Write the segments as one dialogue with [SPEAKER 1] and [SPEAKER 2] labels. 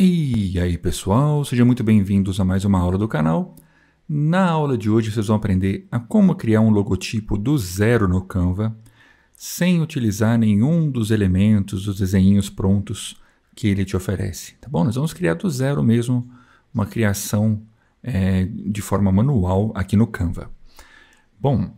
[SPEAKER 1] E aí pessoal, sejam muito bem-vindos a mais uma aula do canal. Na aula de hoje vocês vão aprender a como criar um logotipo do zero no Canva, sem utilizar nenhum dos elementos, dos desenhos prontos que ele te oferece, tá bom? Nós vamos criar do zero mesmo, uma criação é, de forma manual aqui no Canva. Bom,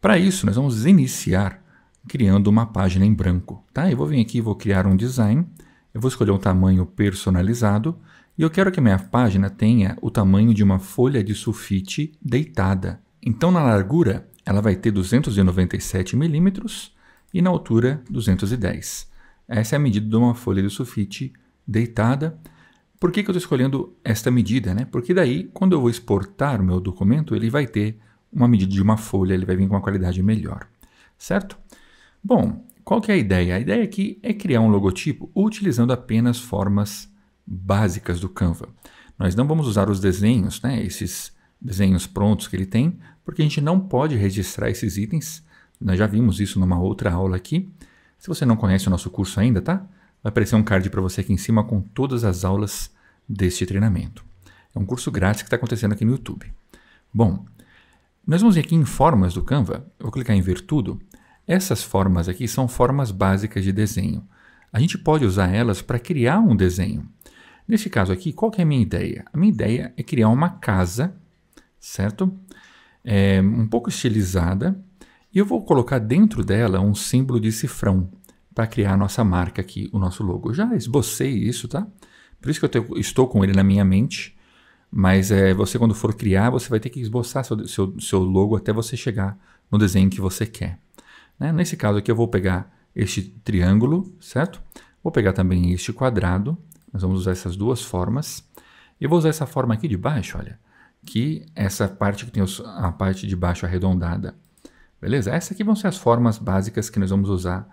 [SPEAKER 1] para isso nós vamos iniciar criando uma página em branco, tá? Eu vou vir aqui e vou criar um design, eu vou escolher um tamanho personalizado e eu quero que minha página tenha o tamanho de uma folha de sulfite deitada. Então, na largura, ela vai ter 297 milímetros e na altura 210. Essa é a medida de uma folha de sulfite deitada. Por que, que eu estou escolhendo esta medida? Né? Porque daí, quando eu vou exportar o meu documento, ele vai ter uma medida de uma folha, ele vai vir com uma qualidade melhor, certo? Bom, qual que é a ideia? A ideia aqui é criar um logotipo utilizando apenas formas básicas do Canva. Nós não vamos usar os desenhos, né, esses desenhos prontos que ele tem, porque a gente não pode registrar esses itens. Nós já vimos isso numa outra aula aqui. Se você não conhece o nosso curso ainda, tá? Vai aparecer um card para você aqui em cima com todas as aulas deste treinamento. É um curso grátis que está acontecendo aqui no YouTube. Bom, nós vamos ir aqui em formas do Canva. Eu vou clicar em ver tudo. Essas formas aqui são formas básicas de desenho. A gente pode usar elas para criar um desenho. Neste caso aqui, qual é a minha ideia? A minha ideia é criar uma casa, certo? É, um pouco estilizada. E eu vou colocar dentro dela um símbolo de cifrão para criar a nossa marca aqui, o nosso logo. Eu já esbocei isso, tá? Por isso que eu te, estou com ele na minha mente. Mas é, você, quando for criar, você vai ter que esboçar seu, seu, seu logo até você chegar no desenho que você quer. Né? Nesse caso aqui eu vou pegar este triângulo, certo? Vou pegar também este quadrado, nós vamos usar essas duas formas. E vou usar essa forma aqui de baixo, olha, que é essa parte que tem a parte de baixo arredondada. Beleza? Essas aqui vão ser as formas básicas que nós vamos usar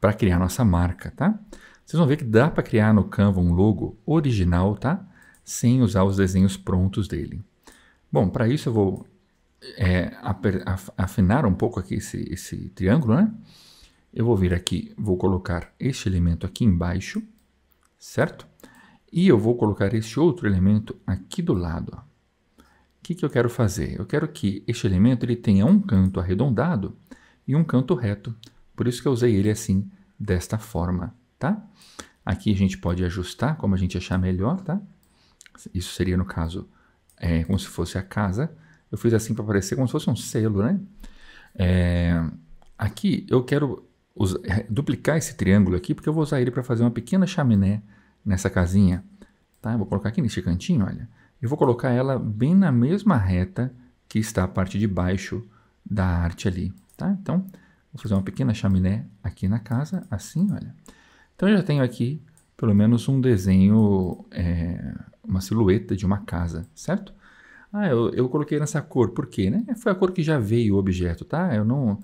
[SPEAKER 1] para criar nossa marca, tá? Vocês vão ver que dá para criar no Canva um logo original, tá? Sem usar os desenhos prontos dele. Bom, para isso eu vou é, afinar um pouco aqui esse, esse triângulo, né? Eu vou vir aqui, vou colocar este elemento aqui embaixo, certo? E eu vou colocar este outro elemento aqui do lado. O que, que eu quero fazer? Eu quero que este elemento ele tenha um canto arredondado e um canto reto. Por isso que eu usei ele assim, desta forma, tá? Aqui a gente pode ajustar como a gente achar melhor, tá? Isso seria, no caso, é, como se fosse a casa. Eu fiz assim para aparecer como se fosse um selo, né? É, aqui eu quero usar, é, duplicar esse triângulo aqui, porque eu vou usar ele para fazer uma pequena chaminé nessa casinha. Tá? Eu vou colocar aqui neste cantinho, olha. Eu vou colocar ela bem na mesma reta que está a parte de baixo da arte ali. Tá? Então, vou fazer uma pequena chaminé aqui na casa, assim, olha. Então, eu já tenho aqui pelo menos um desenho, é, uma silhueta de uma casa, certo? Ah, eu, eu coloquei nessa cor, por quê? Né? Foi a cor que já veio o objeto, tá? Eu não,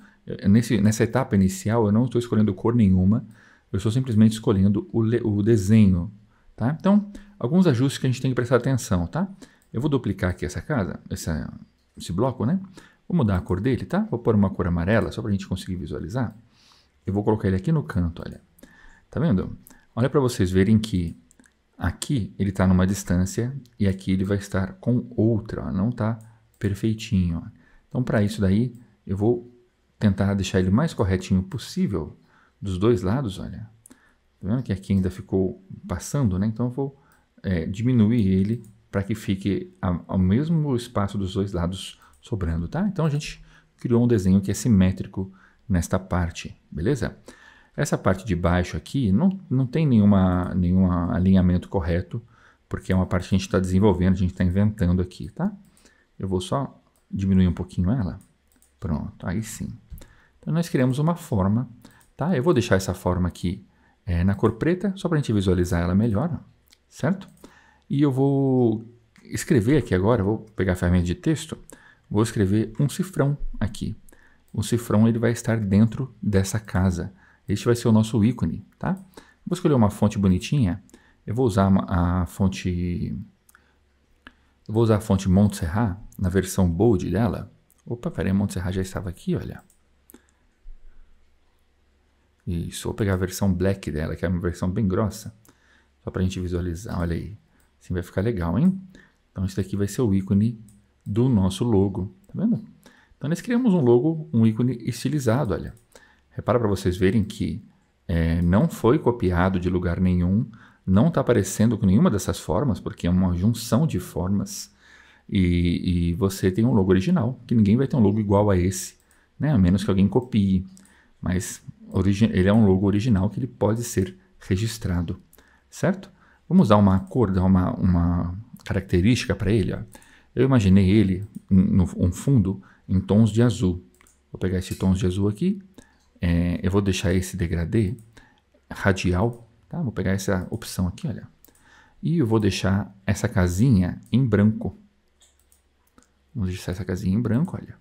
[SPEAKER 1] nesse, nessa etapa inicial, eu não estou escolhendo cor nenhuma, eu estou simplesmente escolhendo o, le, o desenho, tá? Então, alguns ajustes que a gente tem que prestar atenção, tá? Eu vou duplicar aqui essa casa, essa, esse bloco, né? Vou mudar a cor dele, tá? Vou pôr uma cor amarela, só para a gente conseguir visualizar. Eu vou colocar ele aqui no canto, olha. Tá vendo? Olha para vocês verem que Aqui ele está numa distância e aqui ele vai estar com outra, ó, não está perfeitinho. Ó. Então, para isso daí, eu vou tentar deixar ele mais corretinho possível dos dois lados, olha. Tá vendo que aqui ainda ficou passando, né? Então, eu vou é, diminuir ele para que fique a, ao mesmo espaço dos dois lados sobrando, tá? Então, a gente criou um desenho que é simétrico nesta parte, beleza? Essa parte de baixo aqui não, não tem nenhuma, nenhum alinhamento correto, porque é uma parte que a gente está desenvolvendo, a gente está inventando aqui, tá? Eu vou só diminuir um pouquinho ela. Pronto, aí sim. Então nós criamos uma forma, tá? Eu vou deixar essa forma aqui é, na cor preta, só para a gente visualizar ela melhor, certo? E eu vou escrever aqui agora, vou pegar a ferramenta de texto, vou escrever um cifrão aqui. O cifrão ele vai estar dentro dessa casa. Este vai ser o nosso ícone, tá? Vou escolher uma fonte bonitinha. Eu vou usar a fonte... Eu vou usar a fonte Montserrat, na versão bold dela. Opa, peraí, Montserrat já estava aqui, olha. Isso, vou pegar a versão black dela, que é uma versão bem grossa. Só para a gente visualizar, olha aí. Assim vai ficar legal, hein? Então, isso daqui vai ser o ícone do nosso logo, tá vendo? Então, nós criamos um logo, um ícone estilizado, olha. Repara para vocês verem que é, não foi copiado de lugar nenhum, não está aparecendo com nenhuma dessas formas, porque é uma junção de formas. E, e, você tem um logo original, que ninguém vai ter um logo igual a esse, né? a menos que alguém copie. Mas ele é um logo original que ele pode ser registrado, certo? Vamos dar uma cor, dar uma, uma característica para ele. Ó. Eu imaginei ele, no, um fundo, em tons de azul. Vou pegar esse tons de azul aqui é, eu vou deixar esse degradê radial, tá? Vou pegar essa opção aqui, olha. E eu vou deixar essa casinha em branco. Vamos deixar essa casinha em branco, olha.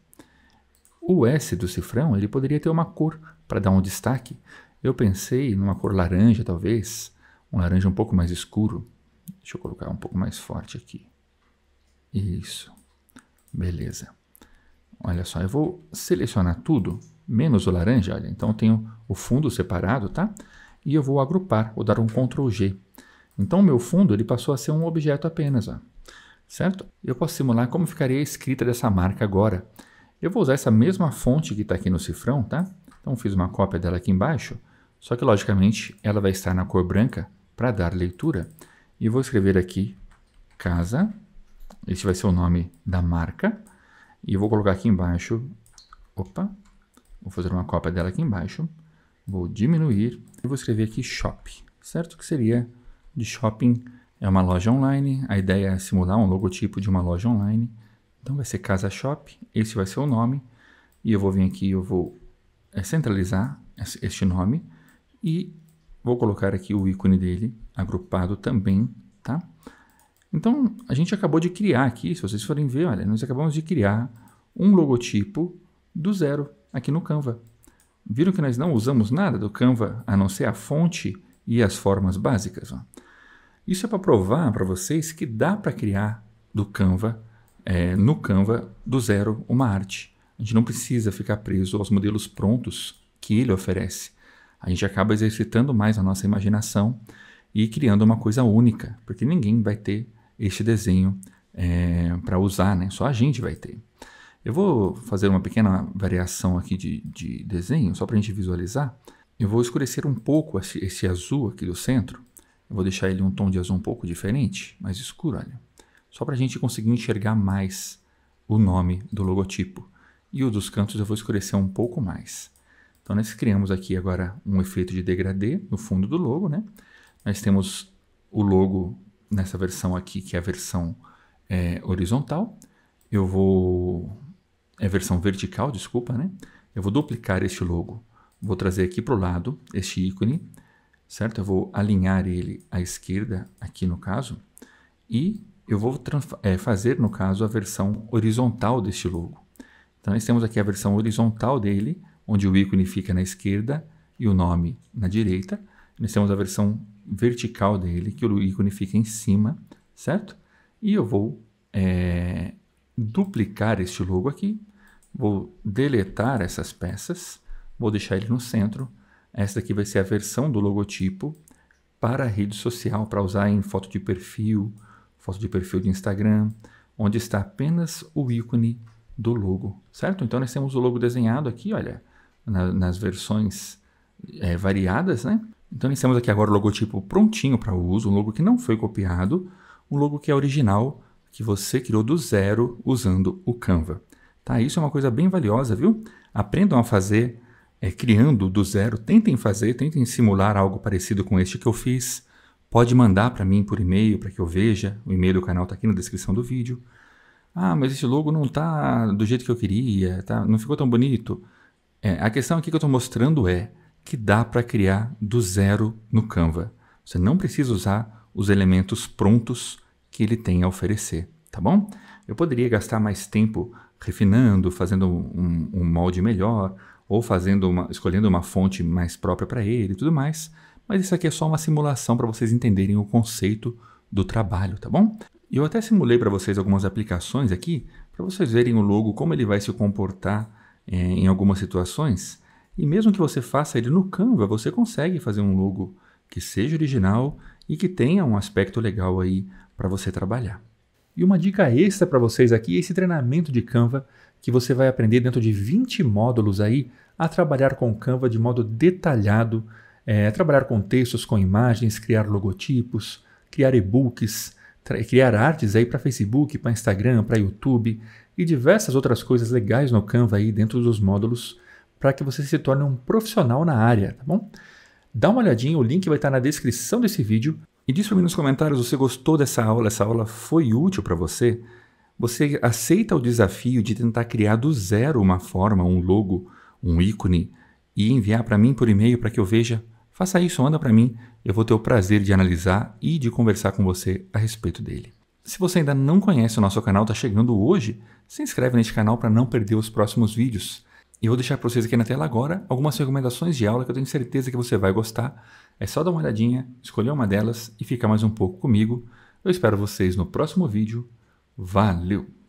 [SPEAKER 1] O S do cifrão, ele poderia ter uma cor para dar um destaque. Eu pensei numa cor laranja, talvez. Um laranja um pouco mais escuro. Deixa eu colocar um pouco mais forte aqui. Isso. Beleza. Olha só, eu vou selecionar tudo menos o laranja, olha. Então eu tenho o fundo separado, tá? E eu vou agrupar, vou dar um Ctrl G. Então o meu fundo ele passou a ser um objeto apenas, ó. certo? Eu posso simular como ficaria a escrita dessa marca agora. Eu vou usar essa mesma fonte que está aqui no cifrão, tá? Então fiz uma cópia dela aqui embaixo, só que logicamente ela vai estar na cor branca para dar leitura. E vou escrever aqui casa, esse vai ser o nome da marca, e vou colocar aqui embaixo, opa, Vou fazer uma cópia dela aqui embaixo. Vou diminuir e vou escrever aqui shop, certo? Que seria de shopping, é uma loja online. A ideia é simular um logotipo de uma loja online. Então vai ser Casa Shop, esse vai ser o nome. E eu vou vir aqui, eu vou é, centralizar este nome e vou colocar aqui o ícone dele agrupado também, tá? Então, a gente acabou de criar aqui, se vocês forem ver, olha, nós acabamos de criar um logotipo do zero, aqui no Canva. Viram que nós não usamos nada do Canva, a não ser a fonte e as formas básicas. Ó. Isso é para provar para vocês que dá para criar do Canva, é, no Canva, do zero, uma arte. A gente não precisa ficar preso aos modelos prontos que ele oferece. A gente acaba exercitando mais a nossa imaginação e criando uma coisa única, porque ninguém vai ter este desenho é, para usar, né? só a gente vai ter. Eu vou fazer uma pequena variação aqui de, de desenho, só para a gente visualizar. Eu vou escurecer um pouco esse, esse azul aqui do centro. Eu vou deixar ele um tom de azul um pouco diferente, mais escuro, olha. Só para a gente conseguir enxergar mais o nome do logotipo. E o dos cantos eu vou escurecer um pouco mais. Então, nós criamos aqui agora um efeito de degradê no fundo do logo, né? Nós temos o logo nessa versão aqui, que é a versão é, horizontal. Eu vou é versão vertical, desculpa, né? Eu vou duplicar este logo, vou trazer aqui para o lado este ícone, certo? Eu vou alinhar ele à esquerda, aqui no caso, e eu vou é, fazer, no caso, a versão horizontal deste logo. Então, nós temos aqui a versão horizontal dele, onde o ícone fica na esquerda e o nome na direita. Nós temos a versão vertical dele, que o ícone fica em cima, certo? E eu vou é, duplicar este logo aqui, vou deletar essas peças, vou deixar ele no centro. Essa aqui vai ser a versão do logotipo para a rede social, para usar em foto de perfil, foto de perfil de Instagram, onde está apenas o ícone do logo, certo? Então nós temos o logo desenhado aqui, olha, na, nas versões é, variadas, né? Então nós temos aqui agora o logotipo prontinho para uso, um logo que não foi copiado, um logo que é original que você criou do zero usando o Canva. Tá? Isso é uma coisa bem valiosa, viu? Aprendam a fazer é, criando do zero. Tentem fazer, tentem simular algo parecido com este que eu fiz. Pode mandar para mim por e-mail para que eu veja. O e-mail do canal está aqui na descrição do vídeo. Ah, mas esse logo não está do jeito que eu queria, tá? não ficou tão bonito. É, a questão aqui que eu estou mostrando é que dá para criar do zero no Canva. Você não precisa usar os elementos prontos que ele tem a oferecer, tá bom? Eu poderia gastar mais tempo refinando, fazendo um, um molde melhor, ou fazendo uma, escolhendo uma fonte mais própria para ele e tudo mais, mas isso aqui é só uma simulação para vocês entenderem o conceito do trabalho, tá bom? E eu até simulei para vocês algumas aplicações aqui, para vocês verem o logo, como ele vai se comportar é, em algumas situações. E mesmo que você faça ele no Canva, você consegue fazer um logo que seja original e que tenha um aspecto legal aí para você trabalhar. E uma dica extra para vocês aqui esse treinamento de Canva que você vai aprender dentro de 20 módulos aí a trabalhar com Canva de modo detalhado, é, trabalhar com textos, com imagens, criar logotipos, criar e-books, criar artes aí para Facebook, para Instagram, para YouTube e diversas outras coisas legais no Canva aí dentro dos módulos para que você se torne um profissional na área, tá bom? Dá uma olhadinha, o link vai estar na descrição desse vídeo. E diz para mim nos comentários você gostou dessa aula, essa aula foi útil para você? Você aceita o desafio de tentar criar do zero uma forma, um logo, um ícone e enviar para mim por e-mail para que eu veja? Faça isso, manda para mim, eu vou ter o prazer de analisar e de conversar com você a respeito dele. Se você ainda não conhece o nosso canal, está chegando hoje, se inscreve neste canal para não perder os próximos vídeos. E vou deixar para vocês aqui na tela agora algumas recomendações de aula que eu tenho certeza que você vai gostar. É só dar uma olhadinha, escolher uma delas e ficar mais um pouco comigo. Eu espero vocês no próximo vídeo. Valeu!